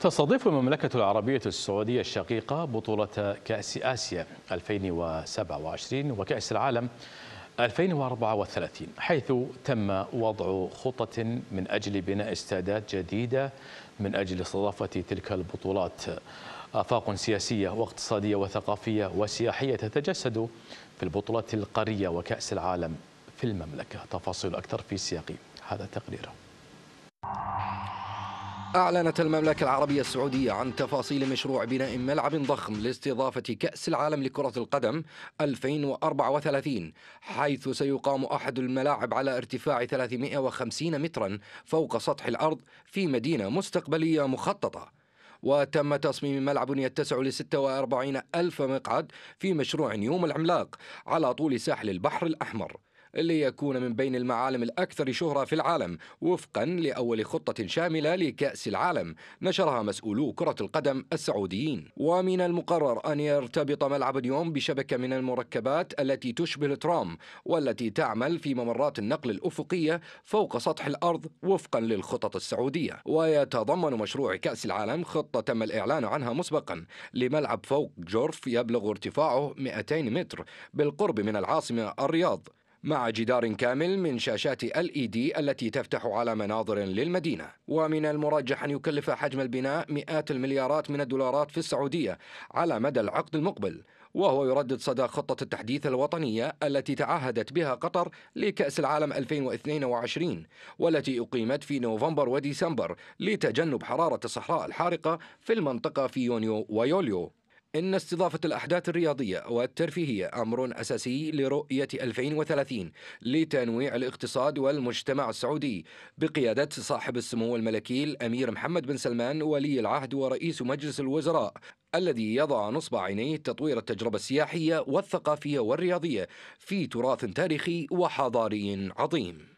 تستضيف المملكة العربية السعودية الشقيقة بطولة كأس آسيا 2027 وكأس العالم 2034 حيث تم وضع خطة من أجل بناء استادات جديدة من أجل استضافة تلك البطولات آفاق سياسية واقتصادية وثقافية وسياحية تتجسد في البطولات القارية وكأس العالم في المملكة تفاصيل أكثر في سياق هذا التقرير أعلنت المملكة العربية السعودية عن تفاصيل مشروع بناء ملعب ضخم لاستضافة كأس العالم لكرة القدم 2034 حيث سيقام أحد الملاعب على ارتفاع 350 مترا فوق سطح الأرض في مدينة مستقبلية مخططة وتم تصميم ملعب يتسع ل 46 ألف مقعد في مشروع يوم العملاق على طول ساحل البحر الأحمر ليكون من بين المعالم الأكثر شهرة في العالم وفقا لأول خطة شاملة لكأس العالم نشرها مسؤولو كرة القدم السعوديين ومن المقرر أن يرتبط ملعب اليوم بشبكة من المركبات التي تشبه الترام والتي تعمل في ممرات النقل الأفقية فوق سطح الأرض وفقا للخطط السعودية ويتضمن مشروع كأس العالم خطة تم الإعلان عنها مسبقا لملعب فوق جرف يبلغ ارتفاعه 200 متر بالقرب من العاصمة الرياض مع جدار كامل من شاشات LED التي تفتح على مناظر للمدينة ومن المرجح أن يكلف حجم البناء مئات المليارات من الدولارات في السعودية على مدى العقد المقبل وهو يردد صدى خطة التحديث الوطنية التي تعهدت بها قطر لكأس العالم 2022 والتي أقيمت في نوفمبر وديسمبر لتجنب حرارة الصحراء الحارقة في المنطقة في يونيو ويوليو إن استضافة الأحداث الرياضية والترفيهية أمر أساسي لرؤية 2030 لتنويع الاقتصاد والمجتمع السعودي بقيادة صاحب السمو الملكي الأمير محمد بن سلمان ولي العهد ورئيس مجلس الوزراء الذي يضع نصب عينيه تطوير التجربة السياحية والثقافية والرياضية في تراث تاريخي وحضاري عظيم